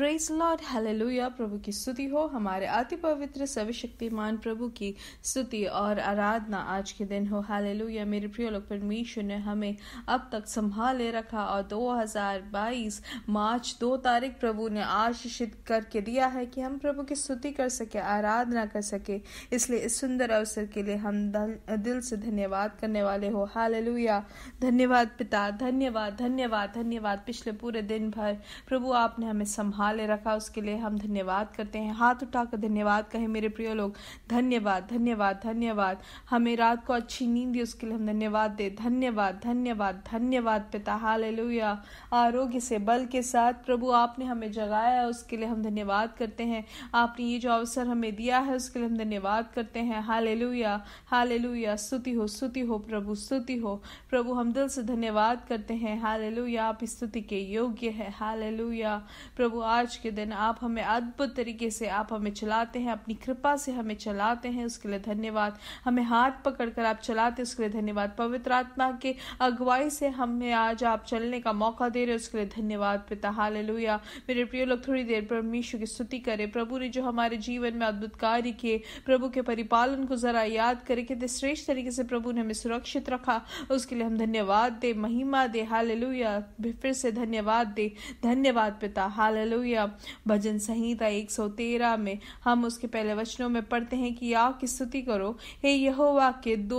praise Lord hallelujah प्रभु की स्तुति हो हमारे अति पवित्र सभी शक्तिमान प्रभु की स्तुति और आराधना आज के दिन हो हालेलुया मेरे प्रिय लोग परमेश्वर ने हमें अब तक संभाले रखा और 2022 मार्च दो तारीख प्रभु ने आशीषित करके दिया है कि हम प्रभु की स्तुति कर सके आराधना कर सके इसलिए इस सुंदर अवसर के लिए हम दिल से धन्यवाद करने वाले हो हालेलुया धन्यवाद पिता धन्यवाद धन्यवाद धन्यवाद पिछले पूरे दिन भर प्रभु आपने हमें संभाल संभाल ले रखा उसके लिए हम धन्यवाद करते हैं हाथ उठाकर धन्यवाद कहें मेरे प्रिय लोग धन्यवाद धन्यवाद धन्यवाद हमें रात को अच्छी नींद दी उसके लिए हम धन्यवाद दे धन्यवाद धन्यवाद धन्यवाद पिता हाल आरोग्य से बल के साथ प्रभु आपने हमें जगाया उसके लिए हम धन्यवाद करते हैं आपने ये जो अवसर हमें दिया है उसके लिए हम धन्यवाद करते हैं हाल हाल हालेलुया स्तुति हो स्तुति हो प्रभु स्तुति हो प्रभु हम दिल से धन्यवाद करते हैं हाल हालेलुया आप स्तुति के योग्य है हाल हालेलुया प्रभु आज आज के दिन आप हमें अद्भुत तरीके से आप हमें चलाते हैं अपनी कृपा से हमें चलाते हैं उसके लिए धन्यवाद हमें हाथ पकड़कर आप चलाते हैं उसके लिए धन्यवाद पवित्र आत्मा के अगुवाई से हमें आज आप चलने का मौका दे रहे उसके लिए धन्यवाद पिता हाल मेरे प्रिय लोग थोड़ी देर परमेश्वर की स्तुति करे प्रभु ने जो हमारे जीवन में अद्भुत कार्य किए प्रभु के परिपालन को जरा याद करे कितने श्रेष्ठ तरीके से प्रभु ने हमें सुरक्षित रखा उसके लिए हम धन्यवाद दे महिमा दे हाल फिर से धन्यवाद दे धन्यवाद पिता हाल हालेलुया भजन संहिता 113 में हम उसके पहले वचनों में पढ़ते हैं कि या की स्तुति करो हे यहोवा के दो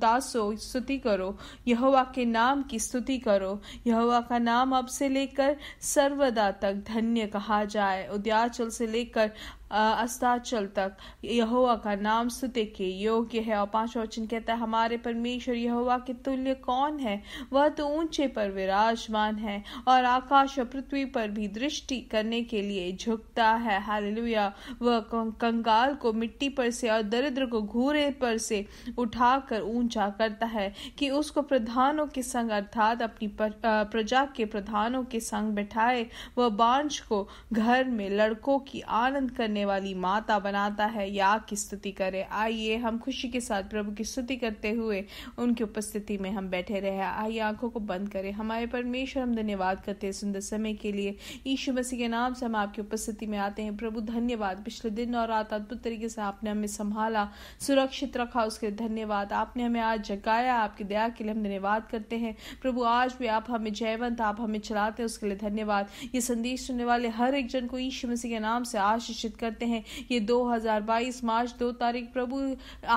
दासो स्तुति करो यहोवा के नाम की स्तुति करो यहोवा का नाम अब से लेकर सर्वदा तक धन्य कहा जाए उद्याचल से लेकर अस्ताचल तक यहोवा का नाम सुते के योग्य है और पांच वचन कहता है हमारे परमेश्वर यहोवा के तुल्य कौन है वह तो ऊंचे पर विराजमान है और आकाश और पृथ्वी पर भी दृष्टि करने के लिए झुकता है हालेलुया वह कंगाल को मिट्टी पर से और दरिद्र को घूरे पर से उठाकर ऊंचा करता है कि उसको प्रधानों के संग अर्थात अपनी प्रजा के प्रधानों के संग बैठाए वह बांझ को घर में लड़कों की आनंद करने करने वाली माता बनाता है या की स्तुति करे आइए हम खुशी के साथ प्रभु की स्तुति करते हुए उनकी उपस्थिति में हम बैठे रहे आइए आंखों को बंद करें हमारे परमेश्वर हम धन्यवाद करते हैं सुंदर समय के लिए ईशु मसीह के नाम से हम आपकी उपस्थिति में आते हैं प्रभु धन्यवाद पिछले दिन और रात अद्भुत तरीके से आपने हमें संभाला सुरक्षित रखा उसके धन्यवाद आपने हमें आज जगाया आपकी दया के लिए हम धन्यवाद करते हैं प्रभु आज भी आप हमें जयवंत आप हमें चलाते हैं उसके लिए धन्यवाद ये संदेश सुनने वाले हर एक जन को यीशु मसीह के नाम से आशीषित कर करते हैं ये 2022 मार्च दो तारीख प्रभु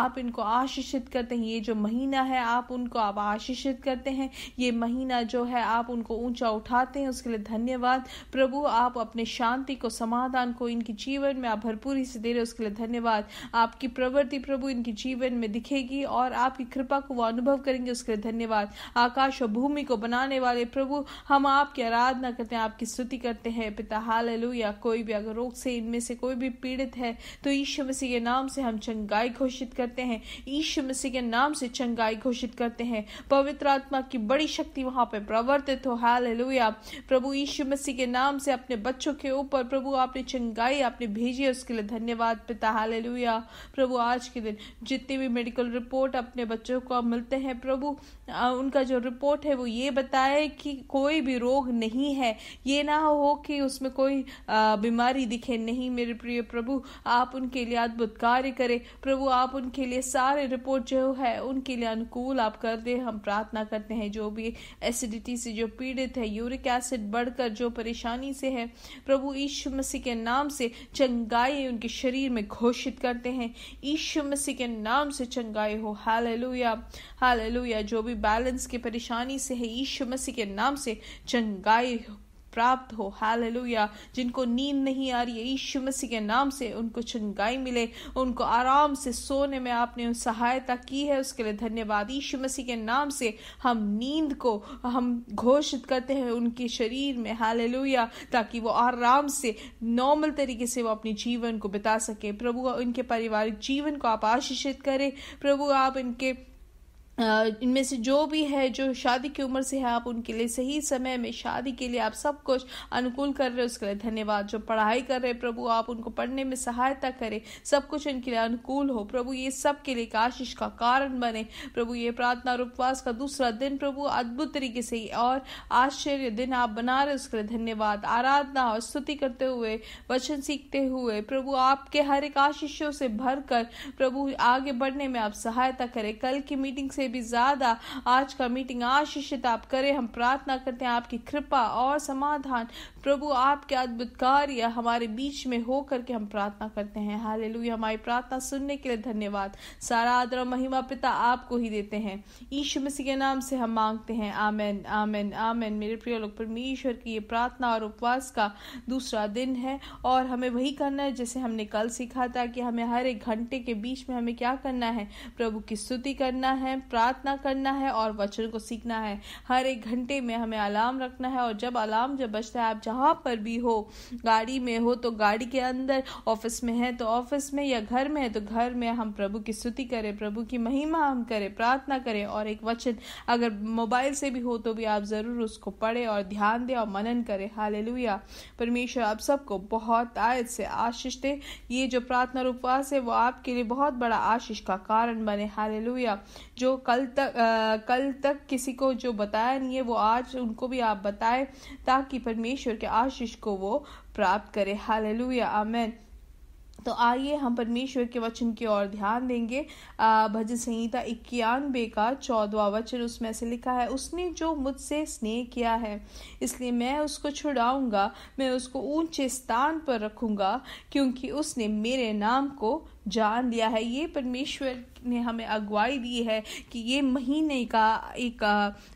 आप इनको आशीषित करते हैं ये जो महीना है आप उनको आप आशीषित करते हैं ये महीना जो है आप उनको ऊंचा उठाते हैं उसके लिए धन्यवाद प्रभु आप अपने शांति को समाधान को इनके जीवन में आप भरपूरी से दे रहे उसके लिए धन्यवाद आपकी प्रवृत्ति प्रभु इनके जीवन में दिखेगी और आपकी कृपा को वो अनुभव करेंगे उसके लिए धन्यवाद आकाश और भूमि को बनाने वाले प्रभु हम आपकी आराधना करते हैं आपकी स्तुति करते हैं पिता हाल कोई भी अगर रोग से इनमें से कोई भी पीड़ित है तो यीशु मसीह के नाम से हम चंगाई घोषित करते हैं यीशु मसीह के नाम से चंगाई घोषित करते हैं पवित्र आत्मा की बड़ी शक्ति वहां पर प्रवर्तित हो हाल प्रभु यीशु मसीह के नाम से अपने बच्चों के ऊपर प्रभु आपने चंगाई आपने भेजी है उसके लिए धन्यवाद पिता हाल प्रभु आज के दिन जितनी भी मेडिकल रिपोर्ट अपने बच्चों को मिलते हैं प्रभु उनका जो रिपोर्ट है वो ये बताए कि कोई भी रोग नहीं है ये ना हो कि उसमें कोई बीमारी दिखे नहीं मेरे प्रिय प्रिय प्रभु आप उनके लिए अद्भुत कार्य करें प्रभु आप उनके लिए सारे रिपोर्ट जो है उनके लिए अनुकूल आप कर दें हम प्रार्थना करते हैं जो भी एसिडिटी से जो पीड़ित है यूरिक एसिड बढ़कर जो परेशानी से है प्रभु ईश्व मसीह के नाम से चंगाई उनके शरीर में घोषित करते हैं ईश्व मसीह के नाम से चंगाई हो हाल लुया जो भी बैलेंस की परेशानी से है ईश्व मसीह के नाम से चंगाई प्राप्त हो हालेलुया जिनको नींद नहीं आ रही है मसीह के नाम से उनको चंगाई मिले उनको आराम से सोने में आपने सहायता की है उसके लिए धन्यवाद ईशु मसीह के नाम से हम नींद को हम घोषित करते हैं उनके शरीर में हालेलुया ताकि वो आराम से नॉर्मल तरीके से वो अपने जीवन को बिता सके प्रभु उनके पारिवारिक जीवन को आप आशीषित करें प्रभु आप इनके इनमें से जो भी है जो शादी की उम्र से है आप उनके लिए सही समय में शादी के लिए आप सब कुछ अनुकूल कर रहे हो उसके लिए धन्यवाद जो पढ़ाई कर रहे प्रभु आप उनको पढ़ने में सहायता करें सब कुछ उनके लिए अनुकूल हो प्रभु ये सब के लिए आशीष का कारण बने प्रभु ये प्रार्थना और उपवास का दूसरा दिन प्रभु अद्भुत तरीके से और आश्चर्य दिन आप बना रहे उसके लिए धन्यवाद आराधना और स्तुति करते हुए वचन सीखते हुए प्रभु आपके हर एक आशीषों से भर कर प्रभु आगे बढ़ने में आप सहायता करें कल की मीटिंग से भी ज़्यादा आज का मीटिंग आशीषित आप करें हम प्रार्थना करते हैं आपकी कृपा और समाधान प्रभु आपके अद्भुत कार्य हमारे बीच में हो करके हम प्रार्थना करते हैं हाल हमारी प्रार्थना सुनने के लिए धन्यवाद सारा आदर और महिमा पिता आपको ही देते हैं ईश्व मसीह के नाम से हम मांगते हैं आमेन आमेन आमेन मेरे प्रिय लोग परमेश्वर की ये प्रार्थना और उपवास का दूसरा दिन है और हमें वही करना है जैसे हमने कल सीखा था कि हमें हर एक घंटे के बीच में हमें क्या करना है प्रभु की स्तुति करना है प्रार्थना प्रार्थना करना है और वचन को सीखना है हर एक घंटे में हमें अलार्म रखना है और जब अलार्म जब बजता है आप जहाँ पर भी हो गाड़ी में हो तो गाड़ी के अंदर ऑफिस में है तो ऑफिस में या घर में है तो घर में हम प्रभु की स्तुति करें प्रभु की महिमा हम करें प्रार्थना करें और एक वचन अगर मोबाइल से भी हो तो भी आप ज़रूर उसको पढ़े और ध्यान दें और मनन करें हाल परमेश्वर आप सबको बहुत आयत से आशीष दे ये जो प्रार्थना रूपवास उपवास है वो आपके लिए बहुत बड़ा आशीष का कारण बने हाल जो कल तक आ, कल तक किसी को जो बताया नहीं है वो आज उनको भी आप बताएं ताकि परमेश्वर के आशीष को वो प्राप्त करे हाल आमेन तो आइए हम परमेश्वर के वचन की ओर ध्यान देंगे भजन संहिता इक्यानबे का चौदवा वचन उसमें से लिखा है उसने जो मुझसे स्नेह किया है इसलिए मैं उसको छुड़ाऊंगा मैं उसको ऊंचे स्थान पर रखूंगा क्योंकि उसने मेरे नाम को जान दिया है ये परमेश्वर ने हमें अगुवाई दी है कि ये महीने का एक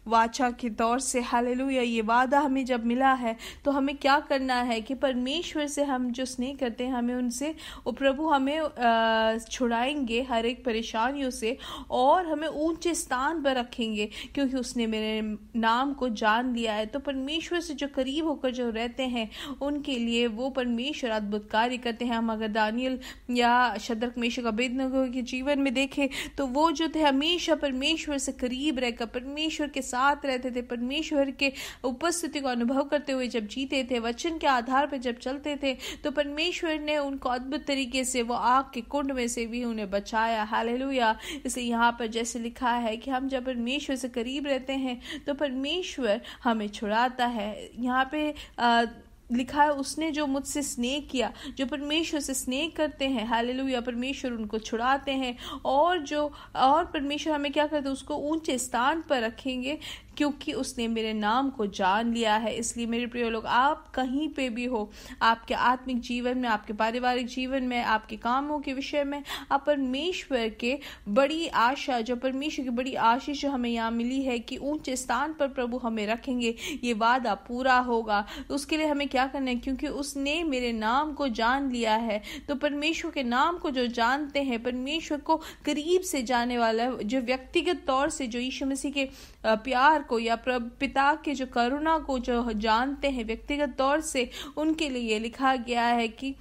वाचा के तौर से हालेलुया ये वादा हमें जब मिला है तो हमें क्या करना है कि परमेश्वर से हम जो स्नेह करते हैं हमें उनसे वो प्रभु हमें छुड़ाएंगे हर एक परेशानियों से और हमें ऊंचे स्थान पर रखेंगे क्योंकि उसने मेरे नाम को जान दिया है तो परमेश्वर से जो करीब होकर जो रहते हैं उनके लिए वो परमेश्वर अद्भुत कार्य करते हैं हम अगर दानियल या मुसदर बेशक अबेदनगर के जीवन में देखें तो वो जो थे हमेशा परमेश्वर से करीब रहकर परमेश्वर के साथ रहते थे परमेश्वर के उपस्थिति को अनुभव करते हुए जब जीते थे वचन के आधार पर जब चलते थे तो परमेश्वर ने उनको अद्भुत तरीके से वो आग के कुंड में से भी उन्हें बचाया हालेलुया इसे यहाँ पर जैसे लिखा है कि हम जब परमेश्वर से करीब रहते हैं तो परमेश्वर हमें छुड़ाता है यहाँ पे आ, लिखा है उसने जो मुझसे स्नेह किया जो परमेश्वर से स्नेह करते हैं हालेलुया परमेश्वर उनको छुड़ाते हैं और जो और परमेश्वर हमें क्या करते हैं उसको ऊंचे स्थान पर रखेंगे क्योंकि उसने मेरे नाम को जान लिया है इसलिए मेरे प्रिय लोग आप कहीं पे भी हो आपके आत्मिक जीवन में आपके पारिवारिक जीवन में आपके कामों के विषय में आप परमेश्वर के बड़ी आशा जो परमेश्वर की बड़ी आशीष जो हमें यहाँ मिली है कि ऊंचे स्थान पर प्रभु हमें रखेंगे ये वादा पूरा होगा उसके लिए हमें क्या करना है क्योंकि उसने मेरे नाम को जान लिया है तो परमेश्वर के नाम को जो जानते हैं परमेश्वर को करीब से जाने वाला जो व्यक्तिगत तौर से जो यीशु मसीह के प्यार को या पिता के जो करुणा को जो जानते हैं व्यक्तिगत तौर से उनके लिए लिखा गया है कि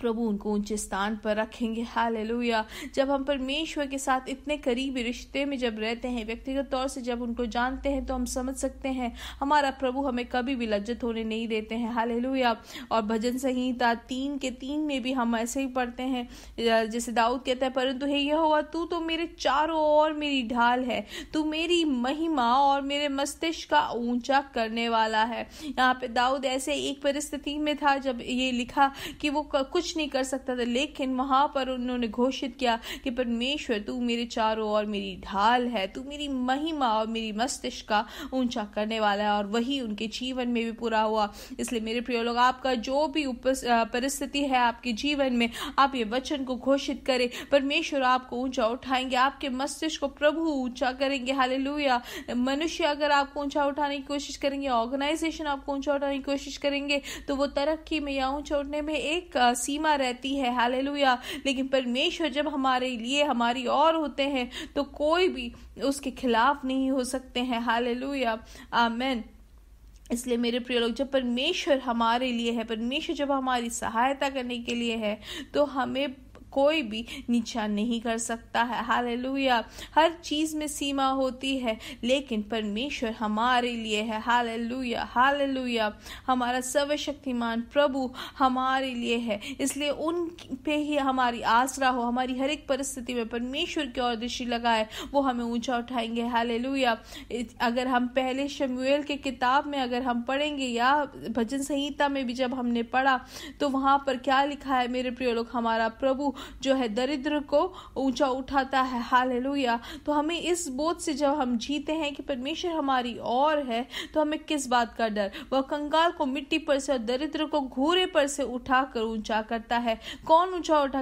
प्रभु उनको ऊंचे स्थान पर रखेंगे हाल जब हम परमेश्वर के साथ इतने करीबी रिश्ते में जब रहते हैं व्यक्तिगत तौर से जब उनको जानते हैं तो हम समझ सकते हैं हमारा प्रभु हमें कभी भी लज्जित होने नहीं देते हैं हाल और भजन संहिता तीन के तीन में भी हम ऐसे ही पढ़ते हैं जैसे दाऊद कहते हैं परंतु हे यह हुआ तू तो मेरे चारों ओर मेरी ढाल है तू मेरी महिमा और मेरे मस्तिष्क का ऊंचा करने वाला है यहाँ पे दाऊद ऐसे एक परिस्थिति में था जब ये लिखा कि वो कुछ कुछ नहीं कर सकता था लेकिन वहां पर उन्होंने घोषित किया कि परमेश्वर तू मेरे चारों और मेरी ढाल है तू मेरी महिमा और मेरी मस्तिष्क का ऊंचा करने वाला है और वही उनके जीवन में भी पूरा हुआ इसलिए मेरे प्रिय लोग आपका जो भी परिस्थिति है आपके जीवन में आप ये वचन को घोषित करें परमेश्वर आपको ऊंचा उठाएंगे आपके मस्तिष्क को प्रभु ऊंचा करेंगे हाल मनुष्य अगर आपको ऊंचा उठाने की कोशिश करेंगे ऑर्गेनाइजेशन आपको ऊंचा उठाने की कोशिश करेंगे तो वो तरक्की में या ऊंचा उठने में एक सीमा सीमा रहती है हालेलुया लेकिन परमेश्वर जब हमारे लिए हमारी और होते हैं तो कोई भी उसके खिलाफ नहीं हो सकते हैं हाल लुया आमेन इसलिए मेरे प्रिय लोग जब परमेश्वर हमारे लिए है परमेश्वर जब हमारी सहायता करने के लिए है तो हमें कोई भी नीचा नहीं कर सकता है हालेलुया हर चीज़ में सीमा होती है लेकिन परमेश्वर हमारे लिए है हालेलुया हालेलुया हमारा सर्वशक्तिमान प्रभु हमारे लिए है इसलिए उन पे ही हमारी आसरा हो हमारी हर एक परिस्थिति में परमेश्वर की और दृष्टि लगाए वो हमें ऊंचा उठाएंगे हालेलुया अगर हम पहले शमुएल के किताब में अगर हम पढ़ेंगे या भजन संहिता में भी जब हमने पढ़ा तो वहाँ पर क्या लिखा है मेरे प्रिय लोग हमारा प्रभु जो है दरिद्र को ऊंचा उठाता है हाल तो हमें इस बोध से जब हम जीते हैं कि परमेश्वर हमारी और है तो हमें किस बात का डर वह कंगाल को मिट्टी पर से और दरिद्र को घोरे पर से उठा कर ऊंचा करता है कौन ऊंचा उठा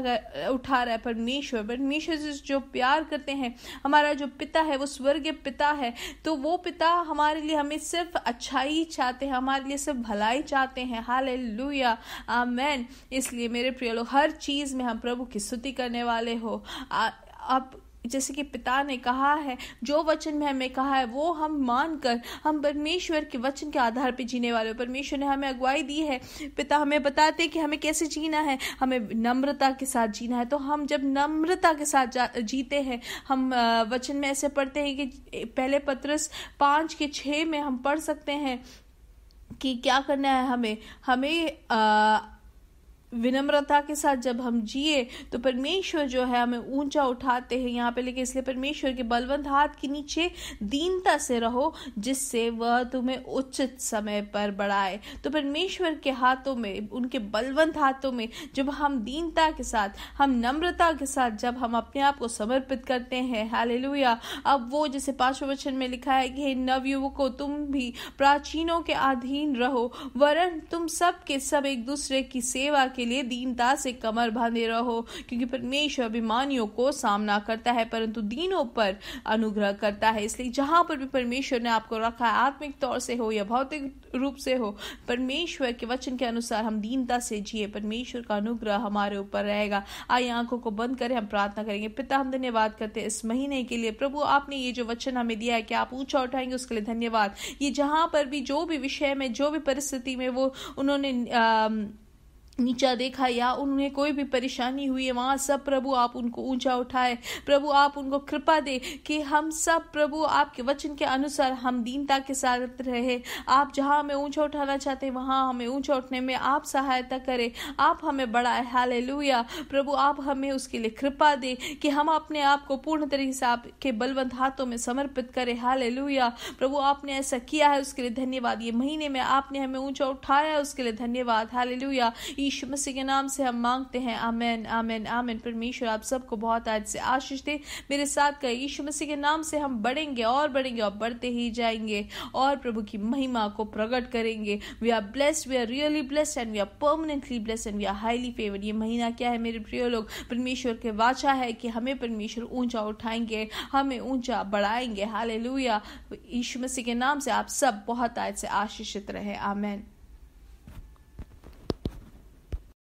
उठा रहा है परमेश्वर परमेश्वर से जो प्यार करते हैं हमारा जो पिता है वो स्वर्गीय पिता है तो वो पिता हमारे लिए हमें सिर्फ अच्छाई चाहते हैं हमारे लिए सिर्फ भलाई चाहते हैं हाल लुया मैन इसलिए मेरे प्रिय लोग हर चीज़ में हम प्रभु की स्तुति करने वाले हो आप जैसे कि पिता ने कहा है जो वचन में हमें कहा है वो हम मानकर हम परमेश्वर के वचन के आधार पर जीने वाले परमेश्वर ने हमें अगुवाई दी है पिता हमें बताते हैं कि हमें कैसे जीना है हमें नम्रता के साथ जीना है तो हम जब नम्रता के साथ जीते हैं हम वचन में ऐसे पढ़ते हैं कि पहले पत्रस पाँच के छः में हम पढ़ सकते हैं कि क्या करना है हमें हमें आ, विनम्रता के साथ जब हम जिए तो परमेश्वर जो है हमें ऊंचा उठाते हैं यहाँ पे लेकिन इसलिए परमेश्वर के बलवंत हाथ के नीचे दीनता से रहो जिससे वह तुम्हें उचित समय पर बढ़ाए तो परमेश्वर के हाथों में उनके बलवंत हाथों में जब हम दीनता के साथ हम नम्रता के साथ जब हम अपने आप को समर्पित करते हैं हाले अब वो जैसे पांचवें वचन में लिखा है कि नवयुवको तुम भी प्राचीनों के अधीन रहो वरण तुम सबके सब एक दूसरे की सेवा के लिए दीनता से कमर बांधे रहो क्योंकि परमेश्वर अभिमानियों को सामना करता है परंतु दीनों पर अनुग्रह करता है इसलिए जहां पर भी परमेश्वर ने आपको रखा है आत्मिक तौर से हो या भौतिक रूप से हो परमेश्वर के वचन के अनुसार हम दीनता से जिए परमेश्वर का अनुग्रह हमारे ऊपर रहेगा आइए आंखों को बंद करें हम प्रार्थना करेंगे पिता हम धन्यवाद करते हैं इस महीने के लिए प्रभु आपने ये जो वचन हमें दिया है कि आप ऊंचा उठाएंगे उसके लिए धन्यवाद ये जहां पर भी जो भी विषय में जो भी परिस्थिति में वो उन्होंने आ, नीचा देखा या उन्हें कोई भी परेशानी हुई है वहाँ सब प्रभु आप उनको ऊंचा उठाए प्रभु आप उनको कृपा दे कि हम सब प्रभु आपके वचन के अनुसार हम दीनता के साथ रहे आप जहाँ हमें ऊंचा उठाना चाहते हैं वहाँ हमें ऊंचा उठने में आप सहायता करें आप हमें बढ़ाए हाल प्रभु आप हमें उसके लिए कृपा दे कि हम अपने आप को पूर्ण तरीके से आपके बलवंत हाथों में समर्पित करें हाल प्रभु आपने ऐसा किया है उसके लिए धन्यवाद ये महीने में आपने हमें ऊंचा उठाया उसके लिए धन्यवाद हाल यीशु मसीह के नाम से हम मांगते हैं आमेन आमेन आमेन परमेश्वर आप सबको बहुत आज से आशीष दे मेरे साथ का यीशु मसीह के नाम से हम बढ़ेंगे और बढ़ेंगे और बढ़ते ही जाएंगे और प्रभु की महिमा को प्रकट करेंगे we are blessed we are really blessed and we are permanently blessed and we are highly favoured ये महीना क्या है मेरे प्रिय लोग परमेश्वर के वाचा है कि हमें परमेश्वर ऊंचा उठाएंगे हमें ऊंचा बढ़ाएंगे हालेलुया यीशु मसीह के नाम से आप सब बहुत आज से आशीषित रहे आमेन